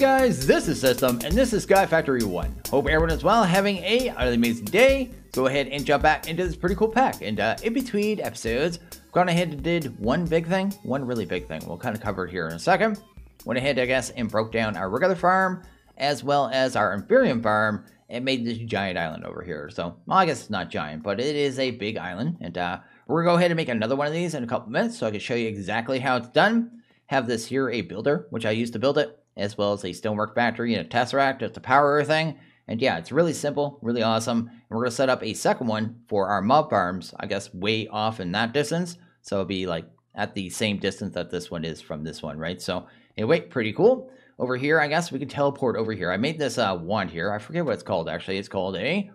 guys, this is System, and this is Sky Factory 1. Hope everyone is well, having a amazing day. Go ahead and jump back into this pretty cool pack. And uh, in between episodes, gone ahead and did one big thing, one really big thing. We'll kind of cover it here in a second. Went ahead, I guess, and broke down our regular farm, as well as our Imperium farm, and made this giant island over here. So, well, I guess it's not giant, but it is a big island. And uh, we're going to go ahead and make another one of these in a couple minutes, so I can show you exactly how it's done. Have this here a builder, which I used to build it as well as a stonework factory and a tesseract just to power everything. And yeah, it's really simple, really awesome. And we're gonna set up a second one for our mob farms, I guess way off in that distance. So it'll be like at the same distance that this one is from this one, right? So anyway, pretty cool. Over here, I guess we can teleport over here. I made this uh, wand here. I forget what it's called, actually. It's called a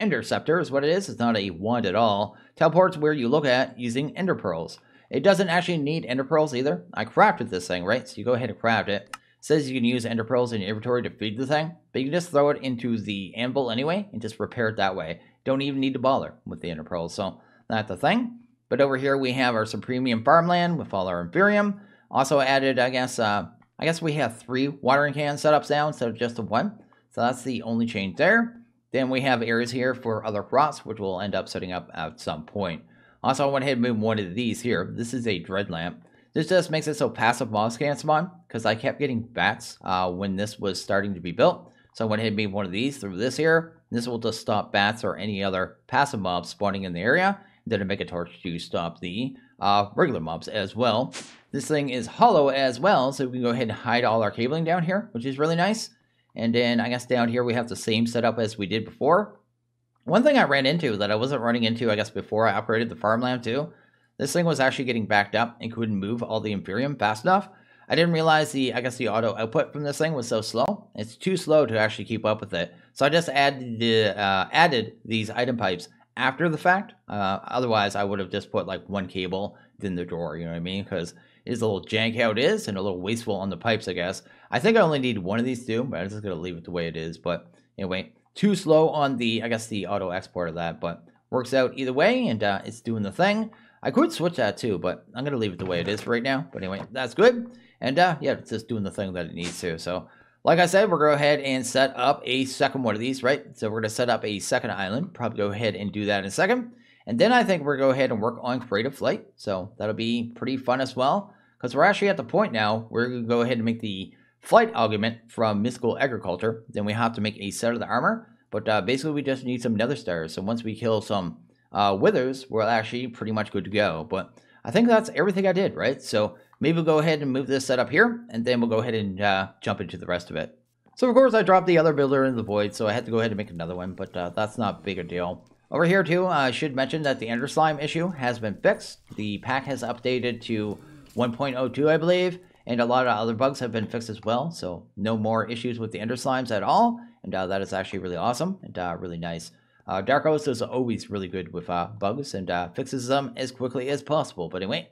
interceptor is what it is. It's not a wand at all. Teleports where you look at using ender pearls. It doesn't actually need ender pearls either. I crafted this thing, right? So you go ahead and craft it says you can use ender pearls in your inventory to feed the thing, but you can just throw it into the anvil anyway and just repair it that way. Don't even need to bother with the ender pearls, so not the thing. But over here we have our Supremium farmland with all our Imperium. Also added, I guess, uh, I guess we have three watering can setups now instead of just the one. So that's the only change there. Then we have areas here for other crops, which we'll end up setting up at some point. Also, I went ahead and moved one of these here. This is a dread lamp. This just makes it so passive moss can't spawn because I kept getting bats uh, when this was starting to be built. So i went ahead and made one of these through this here. This will just stop bats or any other passive mobs spawning in the area. Then a torch to stop the uh, regular mobs as well. This thing is hollow as well, so we can go ahead and hide all our cabling down here, which is really nice. And then I guess down here we have the same setup as we did before. One thing I ran into that I wasn't running into, I guess, before I upgraded the farmland too, this thing was actually getting backed up and couldn't move all the Imperium fast enough. I didn't realize the, I guess the auto output from this thing was so slow. It's too slow to actually keep up with it. So I just added, the, uh, added these item pipes after the fact. Uh, otherwise, I would have just put like one cable in the drawer, you know what I mean? Because it is a little jank how it is and a little wasteful on the pipes, I guess. I think I only need one of these two, but I'm just going to leave it the way it is. But anyway, too slow on the, I guess, the auto export of that, but works out either way and uh, it's doing the thing. I could switch that too, but I'm gonna leave it the way it is right now. But anyway, that's good. And uh, yeah, it's just doing the thing that it needs to. So like I said, we're gonna go ahead and set up a second one of these, right? So we're gonna set up a second island. Probably go ahead and do that in a second. And then I think we're gonna go ahead and work on creative flight. So that'll be pretty fun as well. Because we're actually at the point now where we're gonna go ahead and make the flight augment from mystical agriculture. Then we have to make a set of the armor. But uh, basically we just need some nether stars. So once we kill some uh, withers, we're actually pretty much good to go. But I think that's everything I did, right? So maybe we'll go ahead and move this setup here, and then we'll go ahead and uh, jump into the rest of it. So of course I dropped the other builder in the void, so I had to go ahead and make another one, but uh, that's not big a deal. Over here too, I should mention that the Ender Slime issue has been fixed. The pack has updated to 1.02, I believe, and a lot of other bugs have been fixed as well, so no more issues with the Ender Slimes at all, and uh, that is actually really awesome and uh, really nice. Uh, Dark Oasis is always really good with uh, bugs and uh, fixes them as quickly as possible. But anyway,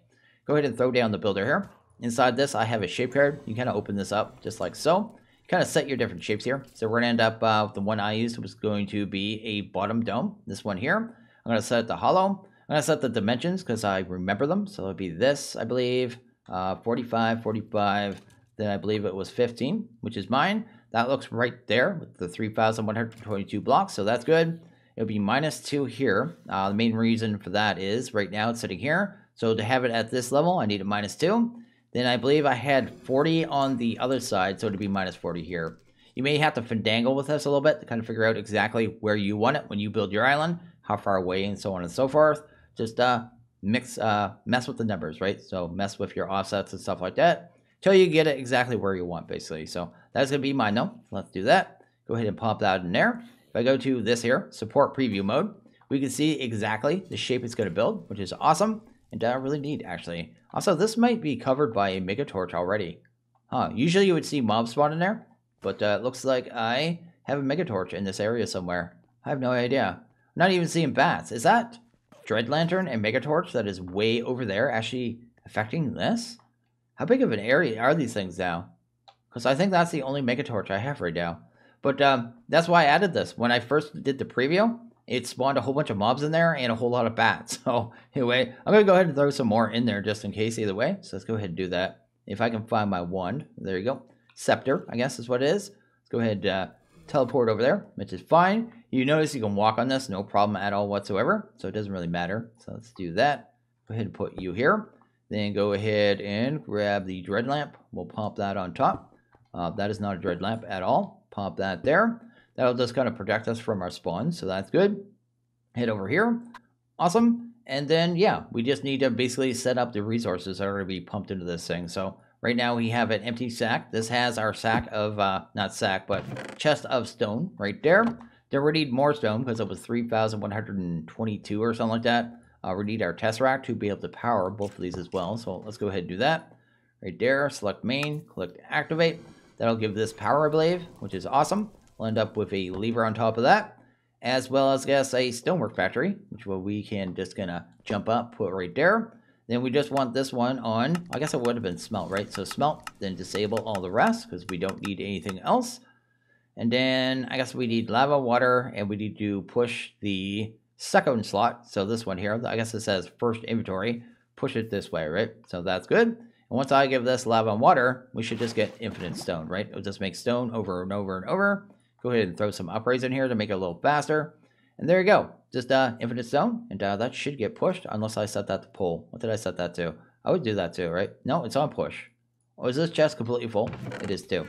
go ahead and throw down the builder here. Inside this, I have a shape card. You kind of open this up just like so. Kind of set your different shapes here. So we're going to end up uh, with the one I used was going to be a bottom dome. This one here. I'm going to set it to hollow. I'm going to set the dimensions because I remember them. So it'll be this, I believe, uh, 45, 45. Then I believe it was 15, which is mine. That looks right there with the 3,122 blocks. So that's good it'll be minus two here. Uh, the main reason for that is right now it's sitting here. So to have it at this level, I need a minus two. Then I believe I had 40 on the other side, so it'd be minus 40 here. You may have to fandangle with this a little bit to kind of figure out exactly where you want it when you build your island, how far away, and so on and so forth. Just uh, mix, uh, mess with the numbers, right? So mess with your offsets and stuff like that till you get it exactly where you want, basically. So that's going to be mine, though. Let's do that. Go ahead and pop that in there. If I go to this here, support preview mode, we can see exactly the shape it's going to build, which is awesome and uh, really neat, actually. Also, this might be covered by a mega torch already. Huh, usually you would see mob spawn in there, but uh, it looks like I have a mega torch in this area somewhere. I have no idea. I'm not even seeing bats. Is that Dread Lantern and torch that is way over there actually affecting this? How big of an area are these things now? Because I think that's the only mega torch I have right now. But um, that's why I added this. When I first did the preview, it spawned a whole bunch of mobs in there and a whole lot of bats. So anyway, I'm gonna go ahead and throw some more in there just in case either way. So let's go ahead and do that. If I can find my wand, there you go. Scepter, I guess is what it is. Let's go ahead and uh, teleport over there, which is fine. You notice you can walk on this, no problem at all whatsoever. So it doesn't really matter. So let's do that. Go ahead and put you here. Then go ahead and grab the dread lamp. We'll pop that on top. Uh, that is not a dread lamp at all. Pop that there. That'll just kind of protect us from our spawn, so that's good. Hit over here. Awesome. And then, yeah, we just need to basically set up the resources that are going to be pumped into this thing. So right now we have an empty sack. This has our sack of, uh, not sack, but chest of stone right there. Then we need more stone because it was 3,122 or something like that. Uh, we need our tesseract to be able to power both of these as well. So let's go ahead and do that. Right there, select main, click activate. That'll give this power, I believe, which is awesome. We'll end up with a lever on top of that, as well as, I guess, a stonework factory, which we can just gonna jump up, put right there. Then we just want this one on, I guess it would have been smelt, right? So smelt, then disable all the rest, because we don't need anything else. And then I guess we need lava, water, and we need to push the second slot. So this one here, I guess it says first inventory, push it this way, right? So that's good. And once I give this lava and water, we should just get infinite stone, right? It'll just make stone over and over and over. Go ahead and throw some upraise in here to make it a little faster. And there you go. Just uh, infinite stone. And uh, that should get pushed unless I set that to pull. What did I set that to? I would do that too, right? No, it's on push. Oh, is this chest completely full? It is too.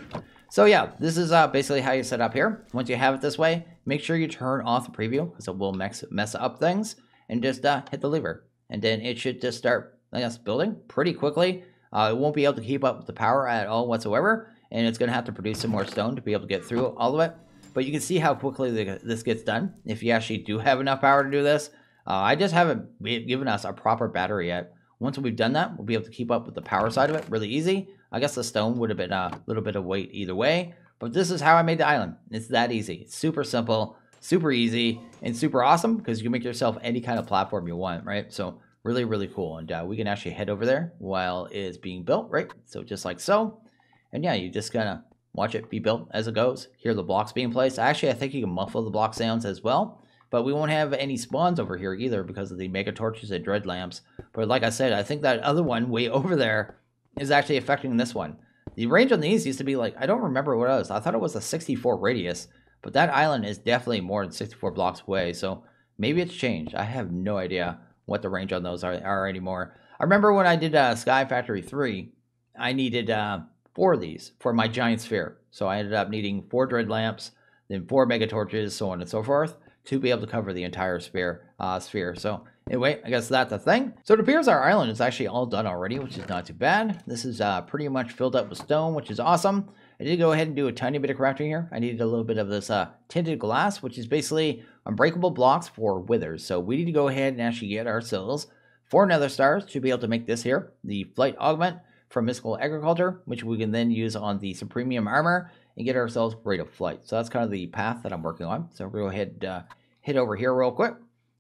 So yeah, this is uh, basically how you set up here. Once you have it this way, make sure you turn off the preview because it will mess, mess up things. And just uh, hit the lever. And then it should just start, I guess, building pretty quickly. Uh, it won't be able to keep up with the power at all whatsoever, and it's going to have to produce some more stone to be able to get through all of it. But you can see how quickly the, this gets done if you actually do have enough power to do this. Uh, I just haven't given us a proper battery yet. Once we've done that, we'll be able to keep up with the power side of it really easy. I guess the stone would have been a little bit of weight either way, but this is how I made the island. It's that easy. It's super simple, super easy, and super awesome because you can make yourself any kind of platform you want, right? So Really, really cool. And uh, we can actually head over there while it's being built, right? So just like so. And yeah, you just gonna watch it be built as it goes. Hear the blocks being placed. Actually, I think you can muffle the block sounds as well. But we won't have any spawns over here either because of the mega torches and dread lamps. But like I said, I think that other one way over there is actually affecting this one. The range on these used to be like, I don't remember what it was. I thought it was a 64 radius, but that island is definitely more than 64 blocks away. So maybe it's changed. I have no idea what the range on those are, are anymore. I remember when I did uh, Sky Factory 3, I needed uh, four of these for my giant sphere. So I ended up needing four dread lamps, then four mega torches, so on and so forth, to be able to cover the entire sphere. Uh, sphere. So anyway, I guess that's the thing. So it appears our island is actually all done already, which is not too bad. This is uh, pretty much filled up with stone, which is awesome. I did go ahead and do a tiny bit of crafting here. I needed a little bit of this uh, tinted glass, which is basically unbreakable blocks for Withers. So we need to go ahead and actually get ourselves four nether stars to be able to make this here. The flight augment from mystical agriculture, which we can then use on the supremium armor and get ourselves rate of flight. So that's kind of the path that I'm working on. So we'll go ahead and uh, hit over here real quick.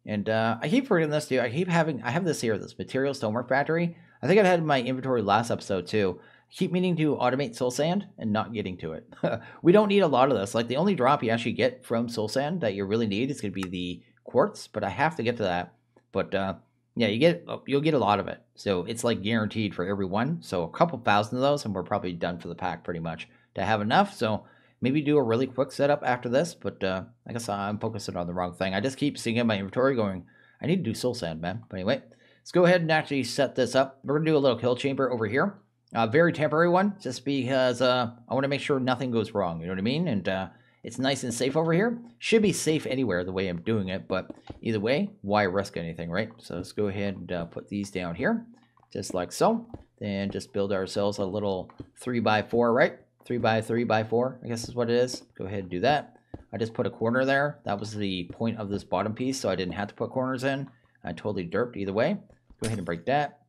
And uh, I keep forgetting this too. I keep having, I have this here, this material stonework factory. I think I had in my inventory last episode too keep meaning to automate soul sand and not getting to it. we don't need a lot of this. Like the only drop you actually get from soul sand that you really need is going to be the quartz, but I have to get to that. But uh, yeah, you get oh, you'll get a lot of it. So it's like guaranteed for everyone. So a couple thousand of those, and we're probably done for the pack pretty much to have enough. So maybe do a really quick setup after this. But uh, I guess I'm focusing on the wrong thing. I just keep seeing in my inventory going, I need to do soul sand, man. But anyway, let's go ahead and actually set this up. We're gonna do a little kill chamber over here a very temporary one, just because uh, I want to make sure nothing goes wrong. You know what I mean? And uh, it's nice and safe over here. Should be safe anywhere the way I'm doing it, but either way, why risk anything, right? So let's go ahead and uh, put these down here, just like so. Then just build ourselves a little 3 by 4 right? 3 by 3 by 4 I guess is what it is. Go ahead and do that. I just put a corner there. That was the point of this bottom piece, so I didn't have to put corners in. I totally derped either way. Go ahead and break that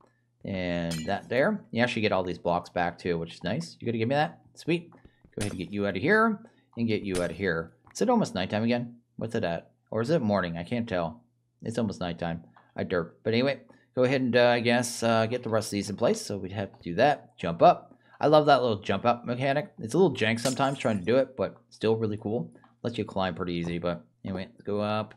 and that there. You actually get all these blocks back too, which is nice. You gonna give me that? Sweet. Go ahead and get you out of here and get you out of here. Is it almost nighttime again? What's it at? Or is it morning? I can't tell. It's almost nighttime. I derp. But anyway, go ahead and uh, I guess uh, get the rest of these in place. So we'd have to do that. Jump up. I love that little jump up mechanic. It's a little jank sometimes trying to do it, but still really cool. Lets you climb pretty easy. But anyway, let's go up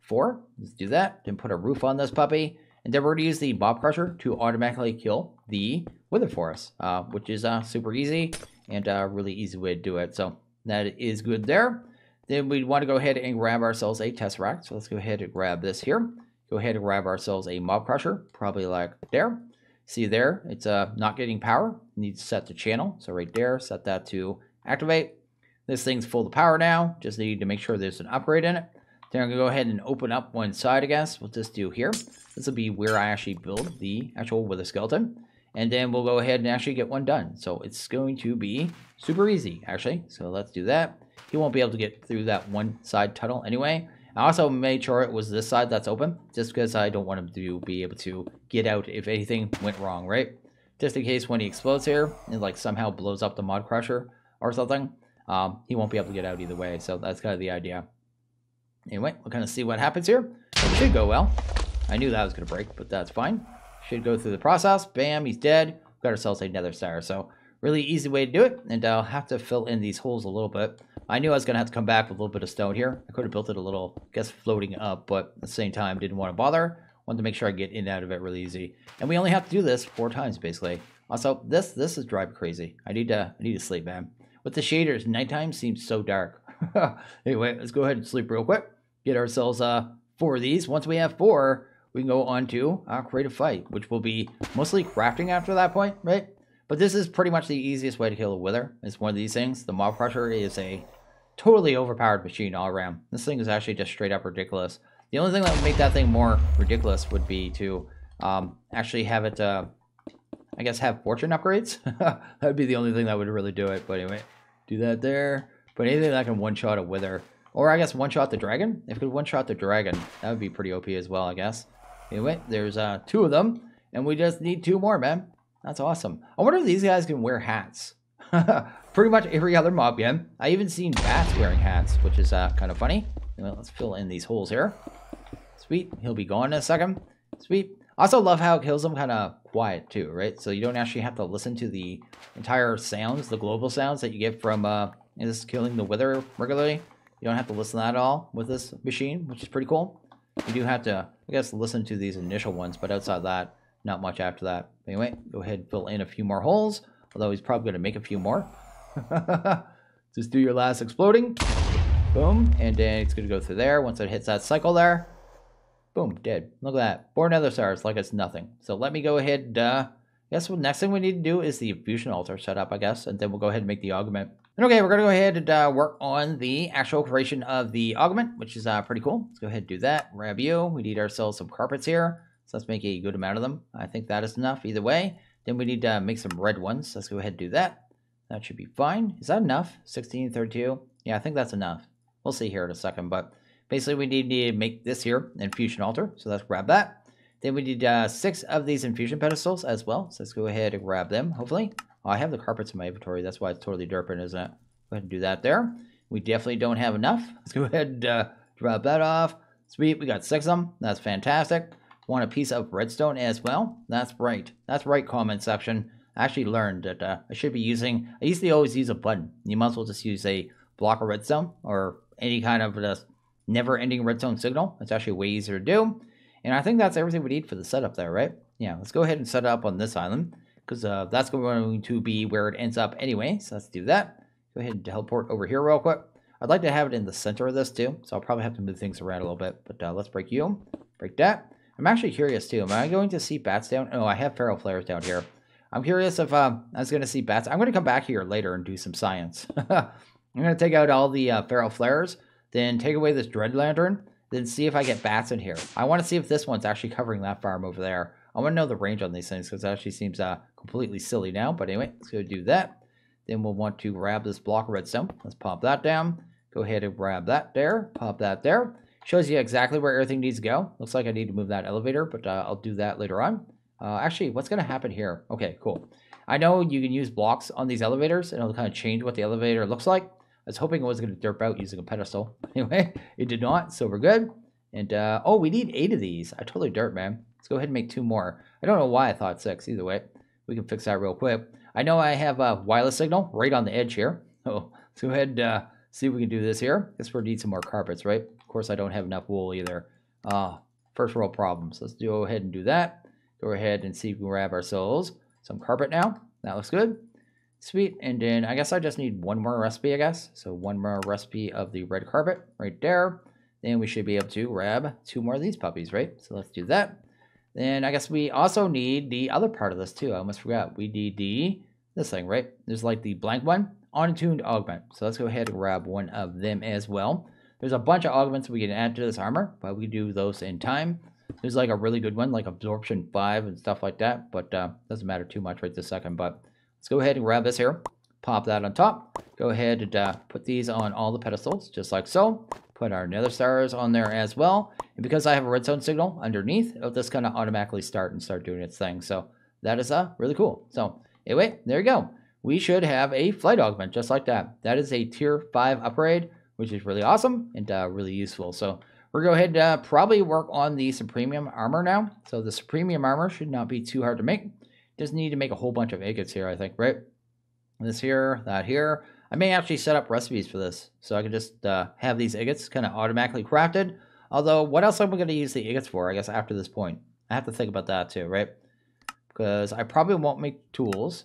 four. Let's do that. Then put a roof on this puppy. And then we're going to use the Mob Crusher to automatically kill the Wither for us, uh, which is uh, super easy and a uh, really easy way to do it. So that is good there. Then we want to go ahead and grab ourselves a Tesseract. So let's go ahead and grab this here. Go ahead and grab ourselves a Mob Crusher, probably like there. See there, it's uh, not getting power. You need to set the channel. So right there, set that to activate. This thing's full of power now. Just need to make sure there's an upgrade in it. Then I'm going to go ahead and open up one side, I guess. We'll just do here. This will be where I actually build the actual wither skeleton. And then we'll go ahead and actually get one done. So it's going to be super easy, actually. So let's do that. He won't be able to get through that one side tunnel anyway. I also made sure it was this side that's open, just because I don't want him to be able to get out if anything went wrong, right? Just in case when he explodes here, and like somehow blows up the mod crusher or something, um, he won't be able to get out either way. So that's kind of the idea. Anyway, we'll kind of see what happens here. It should go well. I knew that was going to break, but that's fine. Should go through the process. Bam, he's dead. Got ourselves a nether star. So really easy way to do it. And I'll have to fill in these holes a little bit. I knew I was going to have to come back with a little bit of stone here. I could have built it a little, I guess, floating up, but at the same time, didn't want to bother. Wanted to make sure I get in and out of it really easy. And we only have to do this four times, basically. Also, this this is driving crazy. I need to I need to sleep, man. With the shaders, nighttime seems so dark. anyway, let's go ahead and sleep real quick. Get ourselves uh, four of these. Once we have four, we can go on to uh, create a fight, which will be mostly crafting after that point, right? But this is pretty much the easiest way to kill a wither. It's one of these things. The mob crusher is a totally overpowered machine all around. This thing is actually just straight up ridiculous. The only thing that would make that thing more ridiculous would be to um, actually have it, uh, I guess, have fortune upgrades. that would be the only thing that would really do it. But anyway, do that there. But anything that can one-shot a wither, or I guess one-shot the dragon. If it could one-shot the dragon, that would be pretty OP as well, I guess. Anyway, there's uh, two of them, and we just need two more, man. That's awesome. I wonder if these guys can wear hats. Pretty much every other mob game. I even seen bats wearing hats, which is uh, kind of funny. Anyway, let's fill in these holes here. Sweet. He'll be gone in a second. Sweet. I also love how it kills them kind of quiet too, right? So you don't actually have to listen to the entire sounds, the global sounds that you get from uh, is killing the wither regularly. You don't have to listen to that at all with this machine, which is pretty cool. You do have to, I guess, listen to these initial ones, but outside that, not much after that. Anyway, go ahead and fill in a few more holes, although he's probably going to make a few more. Just do your last exploding. Boom. And then it's going to go through there. Once it hits that cycle there, boom, dead. Look at that. Four nether stars like it's nothing. So let me go ahead. Uh, guess what? next thing we need to do is the fusion altar set up, I guess, and then we'll go ahead and make the augment okay, we're going to go ahead and uh, work on the actual creation of the augment, which is uh, pretty cool. Let's go ahead and do that. Grab you. We need ourselves some carpets here. So let's make a good amount of them. I think that is enough either way. Then we need to make some red ones. Let's go ahead and do that. That should be fine. Is that enough? 16, 32? Yeah, I think that's enough. We'll see here in a second. But basically, we need to make this here infusion altar. So let's grab that. Then we need uh, six of these infusion pedestals as well. So let's go ahead and grab them, hopefully. I have the carpets in my inventory. That's why it's totally derping, isn't it? Go ahead and do that there. We definitely don't have enough. Let's go ahead and uh, drop that off. Sweet, we got six of them. That's fantastic. Want a piece of redstone as well? That's right. That's right, comment section. I actually learned that uh, I should be using, I usually always use a button. You might as well just use a block of redstone or any kind of a uh, never-ending redstone signal. It's actually way easier to do. And I think that's everything we need for the setup there, right? Yeah, let's go ahead and set up on this island because uh, that's going to be where it ends up anyway. So let's do that. Go ahead and teleport over here real quick. I'd like to have it in the center of this too, so I'll probably have to move things around a little bit. But uh, let's break you, break that. I'm actually curious too. Am I going to see bats down? Oh, I have feral flares down here. I'm curious if uh, I was going to see bats. I'm going to come back here later and do some science. I'm going to take out all the uh, feral flares, then take away this dread lantern, then see if I get bats in here. I want to see if this one's actually covering that farm over there. I want to know the range on these things because it actually seems uh, completely silly now. But anyway, let's go do that. Then we'll want to grab this block of redstone. Let's pop that down. Go ahead and grab that there. Pop that there. Shows you exactly where everything needs to go. Looks like I need to move that elevator, but uh, I'll do that later on. Uh, actually, what's going to happen here? Okay, cool. I know you can use blocks on these elevators, and it'll kind of change what the elevator looks like. I was hoping it was going to derp out using a pedestal. Anyway, it did not, so we're good. And, uh, oh, we need eight of these. I totally dirt, man. Let's go ahead and make two more. I don't know why I thought six. Either way, we can fix that real quick. I know I have a wireless signal right on the edge here. So let's go ahead and uh, see if we can do this here. Guess we need some more carpets, right? Of course, I don't have enough wool either. Uh, first world problems. Let's go ahead and do that. Go ahead and see if we can grab ourselves some carpet now. That looks good. Sweet. And then I guess I just need one more recipe, I guess. So one more recipe of the red carpet right there. Then we should be able to grab two more of these puppies, right? So let's do that. Then I guess we also need the other part of this too. I almost forgot. We need the this thing, right? There's like the blank one, untuned augment. So let's go ahead and grab one of them as well. There's a bunch of augments we can add to this armor, but we do those in time. There's like a really good one, like absorption 5 and stuff like that, but uh, doesn't matter too much right this second. But let's go ahead and grab this here, pop that on top. Go ahead and uh, put these on all the pedestals, just like so put our nether stars on there as well. And because I have a redstone signal underneath, it'll just kind of automatically start and start doing its thing. So that is uh, really cool. So anyway, there you go. We should have a flight augment just like that. That is a tier 5 upgrade, which is really awesome and uh, really useful. So we're going to go ahead and uh, probably work on the Supremium armor now. So the Supremium armor should not be too hard to make. Just need to make a whole bunch of ingots here, I think, right? This here, that here. I may actually set up recipes for this. So I can just uh, have these ingots kind of automatically crafted. Although, what else am I going to use the ingots for, I guess, after this point? I have to think about that too, right? Because I probably won't make tools.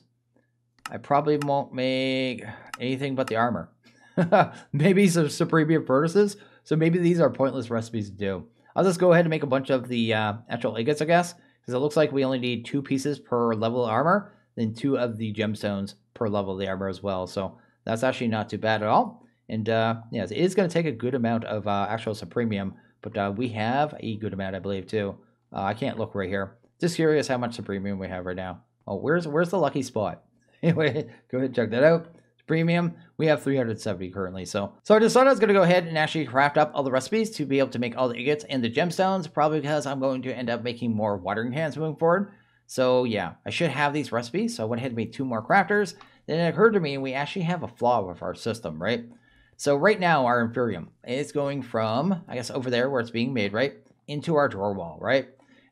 I probably won't make anything but the armor. maybe some supreme furnaces. So maybe these are pointless recipes to do. I'll just go ahead and make a bunch of the uh, actual ingots, I guess. Because it looks like we only need two pieces per level of armor. Then two of the gemstones per level of the armor as well. So that's actually not too bad at all. And uh, yeah, it is going to take a good amount of uh, actual Supremium, but uh, we have a good amount, I believe, too. Uh, I can't look right here. Just curious how much Supremium we have right now. Oh, where's where's the lucky spot? Anyway, go ahead and check that out. Premium, we have 370 currently. So, so I decided I was going to go ahead and actually craft up all the recipes to be able to make all the ingots and the gemstones, probably because I'm going to end up making more watering cans moving forward. So yeah, I should have these recipes. So I went ahead and made two more crafters. Then it occurred to me we actually have a flaw with our system, right? So right now our Inferium is going from, I guess over there where it's being made, right? Into our drawer wall, right?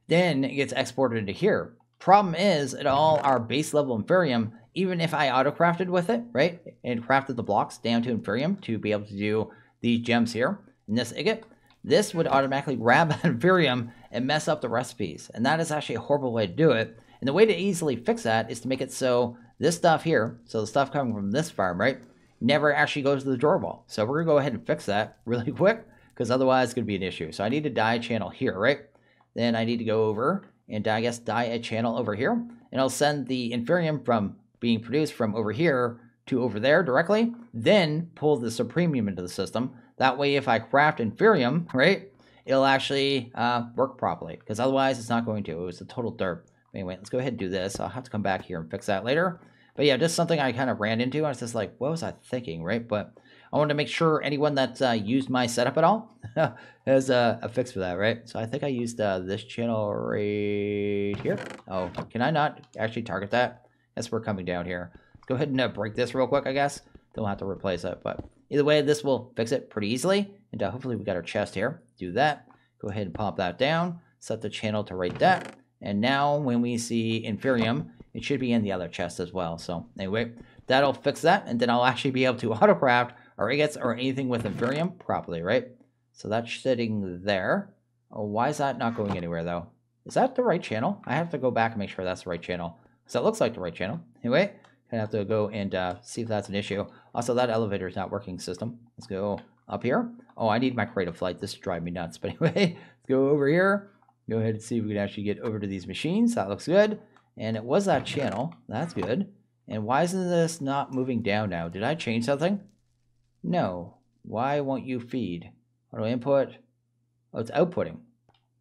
Then it gets exported into here. Problem is at all our base level Inferium, even if I auto crafted with it, right? And crafted the blocks down to Inferium to be able to do these gems here in this ingot, this would automatically grab Inferium and mess up the recipes. And that is actually a horrible way to do it. And the way to easily fix that is to make it so this stuff here, so the stuff coming from this farm, right, never actually goes to the wall. So we're gonna go ahead and fix that really quick because otherwise it's gonna be an issue. So I need to dye a channel here, right? Then I need to go over and I guess dye a channel over here and I'll send the inferium from being produced from over here to over there directly, then pull the supremium into the system. That way if I craft inferium, right, it'll actually uh, work properly because otherwise it's not going to. It was a total derp. Anyway, let's go ahead and do this. I'll have to come back here and fix that later. But yeah, just something I kind of ran into. I was just like, what was I thinking, right? But I wanted to make sure anyone that uh, used my setup at all has a, a, fix for that, right? So I think I used uh, this channel right here. Oh, can I not actually target that? Yes, we're coming down here. go ahead and uh, break this real quick, I guess. Then we'll have to replace it. But either way, this will fix it pretty easily. And uh, hopefully we got our chest here. Do that. Go ahead and pop that down. Set the channel to right that. And now when we see Inferium, it should be in the other chest as well. So anyway, that'll fix that. And then I'll actually be able to autocraft ingots or anything with Imperium properly, right? So that's sitting there. Oh, why is that not going anywhere though? Is that the right channel? I have to go back and make sure that's the right channel. Because that looks like the right channel. Anyway, I have to go and uh, see if that's an issue. Also, that elevator is not working system. Let's go up here. Oh, I need my creative flight. This is driving me nuts. But anyway, let's go over here. Go ahead and see if we can actually get over to these machines. That looks good. And it was that channel. That's good. And why isn't this not moving down now? Did I change something? No. Why won't you feed? Auto input. Oh, it's outputting.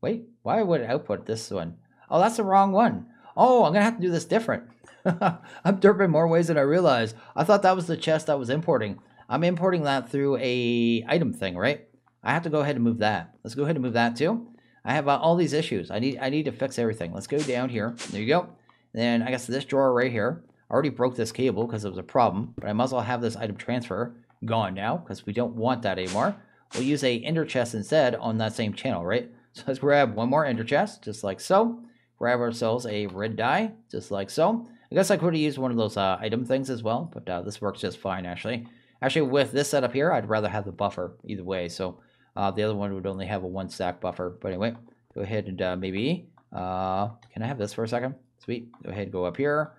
Wait, why would it output this one? Oh, that's the wrong one. Oh, I'm going to have to do this different. I'm derping more ways than I realized. I thought that was the chest I was importing. I'm importing that through a item thing, right? I have to go ahead and move that. Let's go ahead and move that too. I have uh, all these issues. I need I need to fix everything. Let's go down here. There you go. Then I guess this drawer right here, I already broke this cable because it was a problem, but I must as well have this item transfer gone now because we don't want that anymore. We'll use a ender chest instead on that same channel, right? So let's grab one more ender chest, just like so. Grab ourselves a red die, just like so. I guess I could have used one of those uh, item things as well, but uh, this works just fine, actually. Actually, with this setup here, I'd rather have the buffer either way. So uh, the other one would only have a one stack buffer. But anyway, go ahead and uh, maybe, uh, can I have this for a second? Sweet. Go ahead, go up here.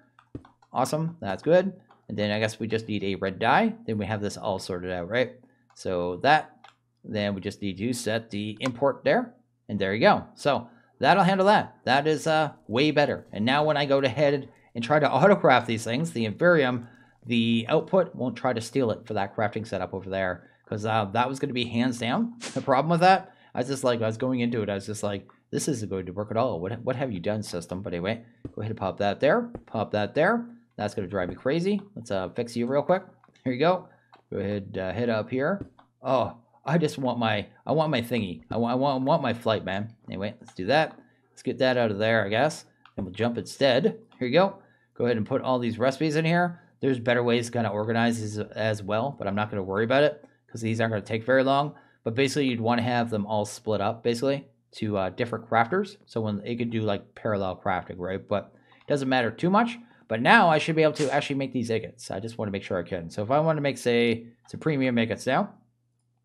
Awesome. That's good. And then I guess we just need a red die. Then we have this all sorted out, right? So that, then we just need to set the import there. And there you go. So that'll handle that. That is uh, way better. And now when I go to head and try to autocraft these things, the Imperium, the output won't try to steal it for that crafting setup over there. Because uh, that was going to be hands down the problem with that. I was just like, I was going into it, I was just like, this isn't going to work at all. What, what have you done, system? But anyway, go ahead and pop that there. Pop that there. That's going to drive me crazy. Let's uh, fix you real quick. Here you go. Go ahead, uh, hit up here. Oh, I just want my, I want my thingy. I want, I want, I want my flight, man. Anyway, let's do that. Let's get that out of there, I guess. And we'll jump instead. Here you go. Go ahead and put all these recipes in here. There's better ways to kind of organize these as well, but I'm not going to worry about it because these aren't going to take very long. But basically, you'd want to have them all split up, basically to uh, different crafters. So when it could do like parallel crafting, right? But it doesn't matter too much. But now I should be able to actually make these ingots. I just want to make sure I can. So if I want to make, say, some premium ingots now,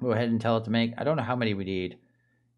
go ahead and tell it to make, I don't know how many we need.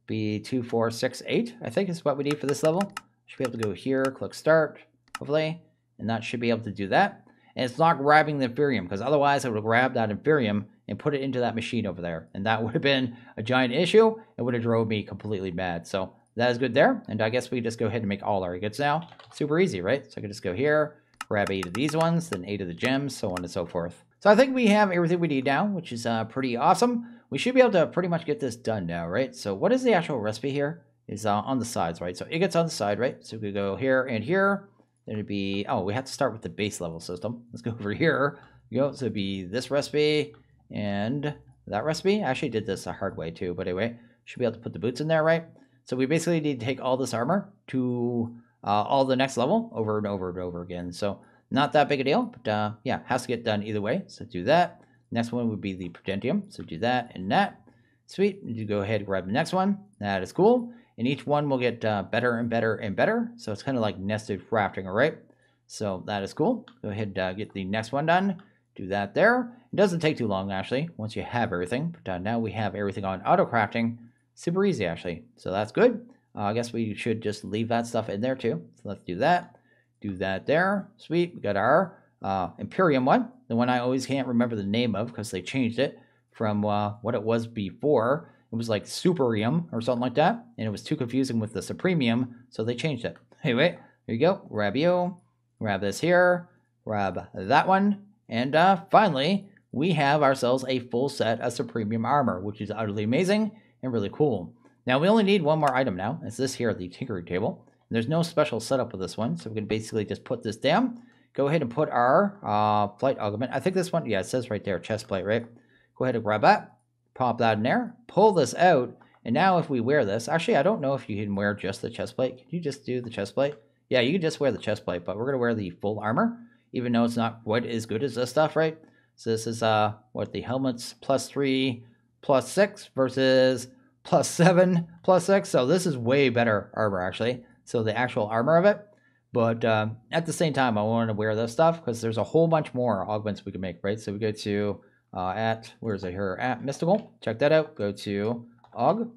Be two, four, six, eight, I think is what we need for this level. Should be able to go here, click start, hopefully, and that should be able to do that. And it's not grabbing the Inferium, because otherwise it would grab that Inferium and put it into that machine over there. And that would have been a giant issue. It would have drove me completely mad. So that is good there. And I guess we just go ahead and make all our goods now. Super easy, right? So I can just go here, grab eight of these ones, then eight of the gems, so on and so forth. So I think we have everything we need now, which is uh, pretty awesome. We should be able to pretty much get this done now, right? So what is the actual recipe here? Is uh, on the sides, right? So it gets on the side, right? So we could go here and here. Then it'd be, oh, we have to start with the base level system. Let's go over here. You know, so it'd be this recipe, and that recipe, I actually did this a hard way too, but anyway, should be able to put the boots in there, right? So we basically need to take all this armor to uh, all the next level over and over and over again. So not that big a deal, but uh, yeah, has to get done either way. So do that. Next one would be the Prudentium. So do that and that. Sweet. You go ahead and grab the next one. That is cool. And each one will get uh, better and better and better. So it's kind of like nested crafting, all right? So that is cool. Go ahead and uh, get the next one done do that there. It doesn't take too long, actually, once you have everything. But uh, now we have everything on auto crafting. Super easy, actually. So that's good. Uh, I guess we should just leave that stuff in there, too. So let's do that. Do that there. Sweet. We got our uh, Imperium one. The one I always can't remember the name of because they changed it from uh, what it was before. It was like Superium or something like that. And it was too confusing with the Supremium, so they changed it. Anyway, there you go. Grab you. Grab this here. Grab that one and uh, finally, we have ourselves a full set of Supremium armor, which is utterly amazing and really cool. Now, we only need one more item now. It's this here, the Tinkering Table. And there's no special setup with this one, so we can basically just put this down. Go ahead and put our uh, flight augment. I think this one, yeah, it says right there, chest plate, right? Go ahead and grab that, pop that in there, pull this out, and now if we wear this, actually, I don't know if you can wear just the chest plate. Can you just do the chest plate? Yeah, you can just wear the chest plate, but we're going to wear the full armor even though it's not quite as good as this stuff, right? So this is uh what the helmets plus three, plus six versus plus seven, plus six. So this is way better armor actually. So the actual armor of it. But um, at the same time, I wanted to wear this stuff because there's a whole bunch more augments we can make, right? So we go to uh, at where is it here at mystical. Check that out. Go to aug.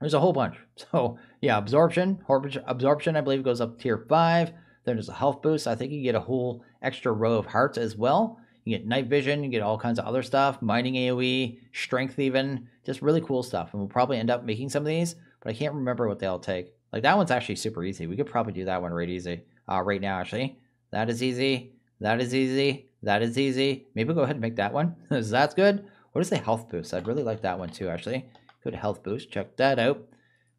There's a whole bunch. So yeah, absorption, absorption. I believe goes up tier five. Then there's a health boost. I think you get a whole extra row of hearts as well. You get night vision, you get all kinds of other stuff, mining AoE, strength even, just really cool stuff. And we'll probably end up making some of these, but I can't remember what they all take. Like that one's actually super easy. We could probably do that one right easy. Uh, right now, actually. That is easy. That is easy. That is easy. Maybe we'll go ahead and make that one. That's good. What is the health boost? I'd really like that one too, actually. good health boost. Check that out.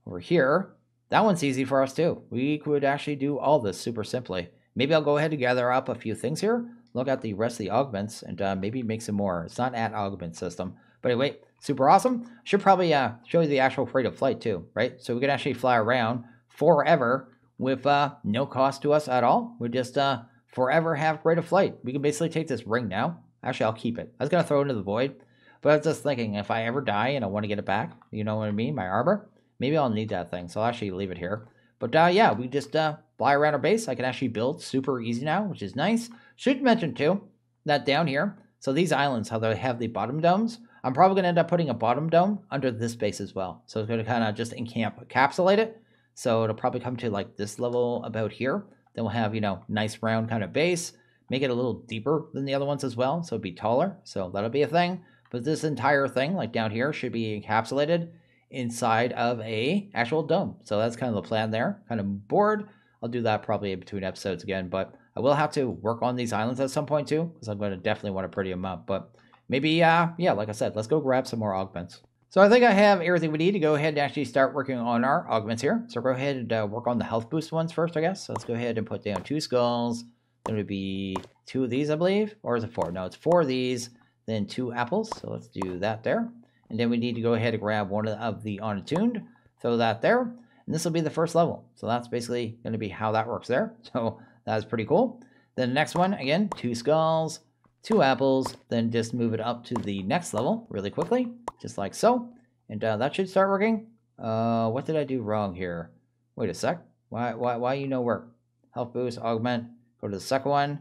Over here, that one's easy for us too. We could actually do all this super simply. Maybe I'll go ahead and gather up a few things here, look at the rest of the augments, and uh, maybe make some more. It's not an augment system. But anyway, super awesome. Should probably uh, show you the actual rate of flight too, right? So we can actually fly around forever with uh, no cost to us at all. We just uh, forever have rate of flight. We can basically take this ring now. Actually, I'll keep it. I was going to throw it into the void. But I was just thinking, if I ever die and I want to get it back, you know what I mean, my armor. Maybe I'll need that thing, so I'll actually leave it here. But uh, yeah, we just uh, fly around our base. I can actually build super easy now, which is nice. Should mention too that down here, so these islands, how they have the bottom domes, I'm probably going to end up putting a bottom dome under this base as well. So it's going to kind of just encamp, encapsulate it. So it'll probably come to like this level about here. Then we'll have, you know, nice round kind of base. Make it a little deeper than the other ones as well. So it'd be taller. So that'll be a thing. But this entire thing, like down here, should be encapsulated inside of a actual dome. So that's kind of the plan there. Kind of bored. I'll do that probably in between episodes again, but I will have to work on these islands at some point too, because I'm going to definitely want to pretty them up. But maybe, uh, yeah, like I said, let's go grab some more augments. So I think I have everything we need to go ahead and actually start working on our augments here. So go ahead and uh, work on the health boost ones first, I guess. So let's go ahead and put down two skulls. Then it would be two of these, I believe. Or is it four? No, it's four of these, then two apples. So let's do that there. And then we need to go ahead and grab one of the unattuned, throw that there, and this will be the first level. So that's basically going to be how that works there. So that's pretty cool. Then the next one, again, two skulls, two apples, then just move it up to the next level really quickly, just like so. And uh, that should start working. Uh, what did I do wrong here? Wait a sec. Why, why, why you no work? Health boost, augment. Go to the second one.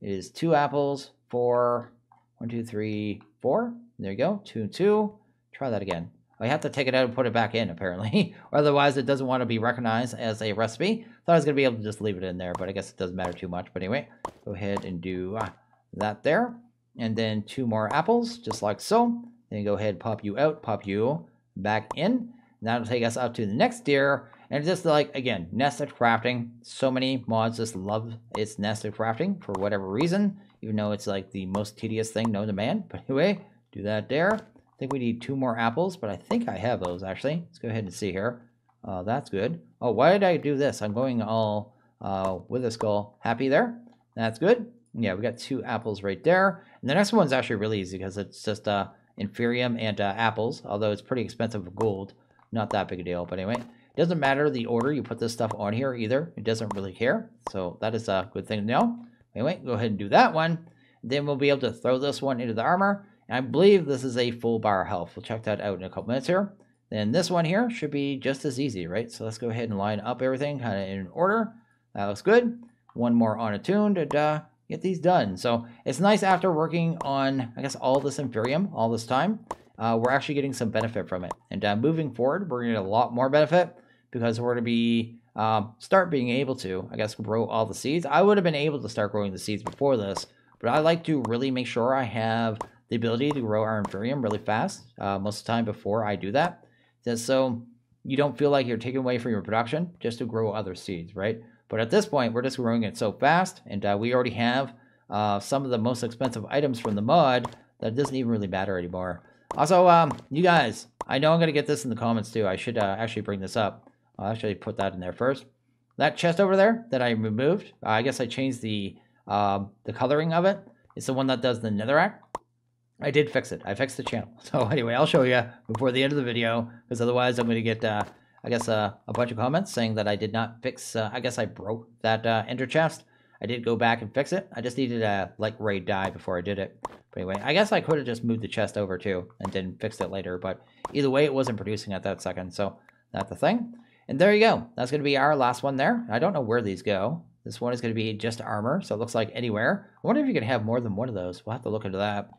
It is two apples, four, one, two, three, four. There you go, two and two. Try that again. I have to take it out and put it back in, apparently. Otherwise, it doesn't want to be recognized as a recipe. Thought I was going to be able to just leave it in there, but I guess it doesn't matter too much. But anyway, go ahead and do uh, that there. And then two more apples, just like so. Then go ahead, pop you out, pop you back in. That'll take us up to the next tier. And just like, again, nested crafting. So many mods just love its nested crafting for whatever reason. Even though it's like the most tedious thing known to man. But anyway, do that there. I think we need two more apples, but I think I have those actually. Let's go ahead and see here. Uh, that's good. Oh, why did I do this? I'm going all uh, with a skull happy there. That's good. Yeah, we got two apples right there. And the next one's actually really easy because it's just uh, inferium and uh, apples, although it's pretty expensive with gold. Not that big a deal, but anyway. It doesn't matter the order you put this stuff on here either. It doesn't really care. So that is a good thing to know. Anyway, go ahead and do that one. Then we'll be able to throw this one into the armor. And I believe this is a full bar health. We'll check that out in a couple minutes here. Then this one here should be just as easy, right? So let's go ahead and line up everything kind of in order. That looks good. One more on a tune, da uh, Get these done. So it's nice after working on, I guess, all this Inferium all this time, uh, we're actually getting some benefit from it. And uh, moving forward, we're going to get a lot more benefit because we're going to be uh, start being able to, I guess, grow all the seeds. I would have been able to start growing the seeds before this, but I like to really make sure I have the ability to grow our Inferium really fast, uh, most of the time before I do that. Just so you don't feel like you're taking away from your production just to grow other seeds, right? But at this point, we're just growing it so fast, and uh, we already have uh, some of the most expensive items from the mod that doesn't even really matter anymore. Also, um, you guys, I know I'm going to get this in the comments too. I should uh, actually bring this up. I'll actually put that in there first. That chest over there that I removed, I guess I changed the um, the coloring of it. It's the one that does the netherrack. I did fix it. I fixed the channel. So anyway, I'll show you before the end of the video, because otherwise I'm going to get, uh, I guess, uh, a bunch of comments saying that I did not fix, uh, I guess I broke that uh, ender chest. I did go back and fix it. I just needed to like ray die before I did it. But anyway, I guess I could have just moved the chest over too and then fixed it later. But either way, it wasn't producing at that second. So that's the thing. And there you go. That's going to be our last one there. I don't know where these go. This one is going to be just armor. So it looks like anywhere. I wonder if you can have more than one of those. We'll have to look into that.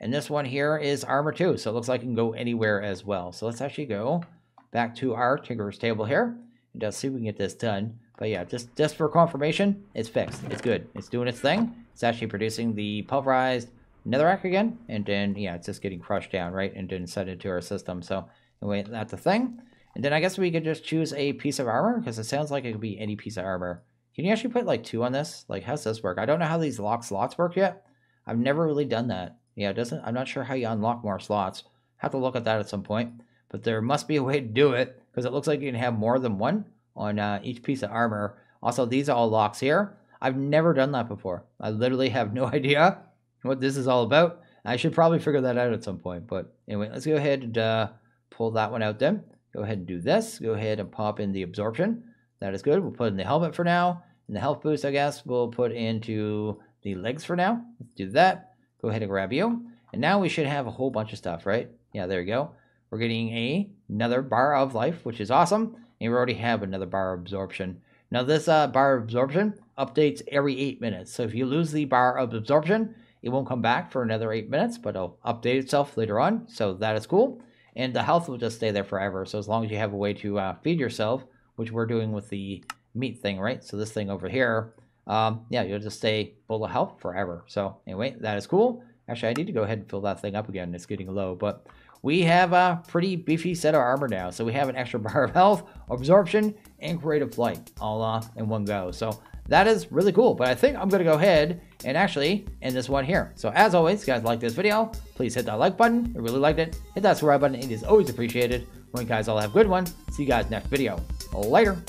And this one here is armor too, so it looks like it can go anywhere as well. So let's actually go back to our Tinkerer's table here and just see if we can get this done. But yeah, just, just for confirmation, it's fixed. It's good. It's doing its thing. It's actually producing the pulverized netherrack again. And then, yeah, it's just getting crushed down, right? And then set into our system. So anyway, that's the thing. And then I guess we could just choose a piece of armor because it sounds like it could be any piece of armor. Can you actually put like two on this? Like, how's this work? I don't know how these lock slots work yet. I've never really done that. Yeah, it doesn't. I'm not sure how you unlock more slots. Have to look at that at some point. But there must be a way to do it because it looks like you can have more than one on uh, each piece of armor. Also, these are all locks here. I've never done that before. I literally have no idea what this is all about. I should probably figure that out at some point. But anyway, let's go ahead and uh, pull that one out then. Go ahead and do this. Go ahead and pop in the absorption. That is good. We'll put in the helmet for now. And the health boost, I guess, we'll put into the legs for now. Let's do that. Go ahead and grab you. And now we should have a whole bunch of stuff, right? Yeah, there you go. We're getting a, another bar of life, which is awesome. And we already have another bar of absorption. Now this uh, bar of absorption updates every eight minutes. So if you lose the bar of absorption, it won't come back for another eight minutes, but it'll update itself later on. So that is cool. And the health will just stay there forever. So as long as you have a way to uh, feed yourself, which we're doing with the meat thing, right? So this thing over here um, yeah, you'll just stay full of health forever. So anyway, that is cool. Actually, I need to go ahead and fill that thing up again. It's getting low, but we have a pretty beefy set of armor now. So we have an extra bar of health, absorption, and creative flight all uh, in one go. So that is really cool. But I think I'm going to go ahead and actually end this one here. So as always, guys like this video, please hit that like button. I really liked it. Hit that subscribe button. It is always appreciated. Alright, you guys all have a good one. See you guys next video. Later.